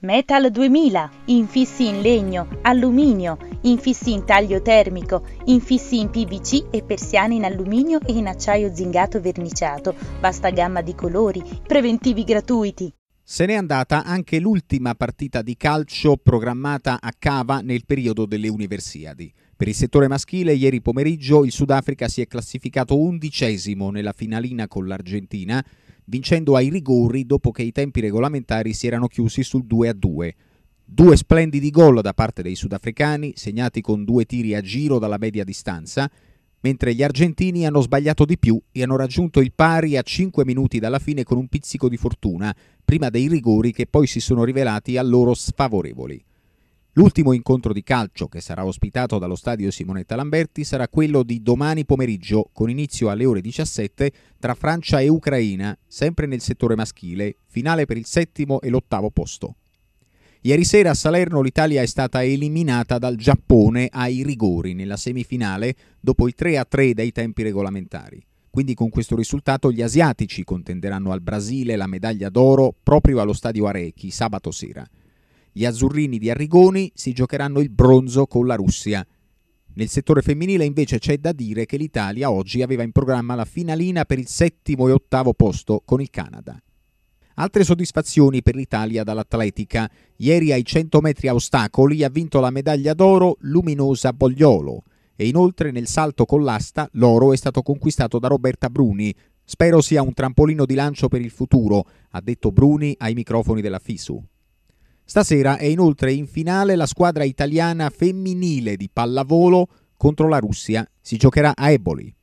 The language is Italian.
Metal 2000, infissi in legno, alluminio, infissi in taglio termico, infissi in PVC e persiane in alluminio e in acciaio zingato verniciato, vasta gamma di colori, preventivi gratuiti. Se n'è andata anche l'ultima partita di calcio programmata a Cava nel periodo delle Universiadi. Per il settore maschile, ieri pomeriggio il Sudafrica si è classificato undicesimo nella finalina con l'Argentina, vincendo ai rigori dopo che i tempi regolamentari si erano chiusi sul 2 a 2. Due splendidi gol da parte dei sudafricani, segnati con due tiri a giro dalla media distanza, mentre gli argentini hanno sbagliato di più e hanno raggiunto il pari a 5 minuti dalla fine con un pizzico di fortuna, prima dei rigori che poi si sono rivelati a loro sfavorevoli. L'ultimo incontro di calcio che sarà ospitato dallo stadio Simonetta Lamberti sarà quello di domani pomeriggio con inizio alle ore 17 tra Francia e Ucraina, sempre nel settore maschile, finale per il settimo e l'ottavo posto. Ieri sera a Salerno l'Italia è stata eliminata dal Giappone ai rigori nella semifinale dopo il 3-3 dei tempi regolamentari. Quindi con questo risultato gli asiatici contenderanno al Brasile la medaglia d'oro proprio allo stadio Arechi sabato sera. Gli azzurrini di Arrigoni si giocheranno il bronzo con la Russia. Nel settore femminile invece c'è da dire che l'Italia oggi aveva in programma la finalina per il settimo e ottavo posto con il Canada. Altre soddisfazioni per l'Italia dall'atletica. Ieri ai 100 metri a ostacoli ha vinto la medaglia d'oro Luminosa Bogliolo, e inoltre nel salto con l'asta l'oro è stato conquistato da Roberta Bruni. Spero sia un trampolino di lancio per il futuro, ha detto Bruni ai microfoni della FISU. Stasera è inoltre in finale la squadra italiana femminile di pallavolo contro la Russia. Si giocherà a Eboli.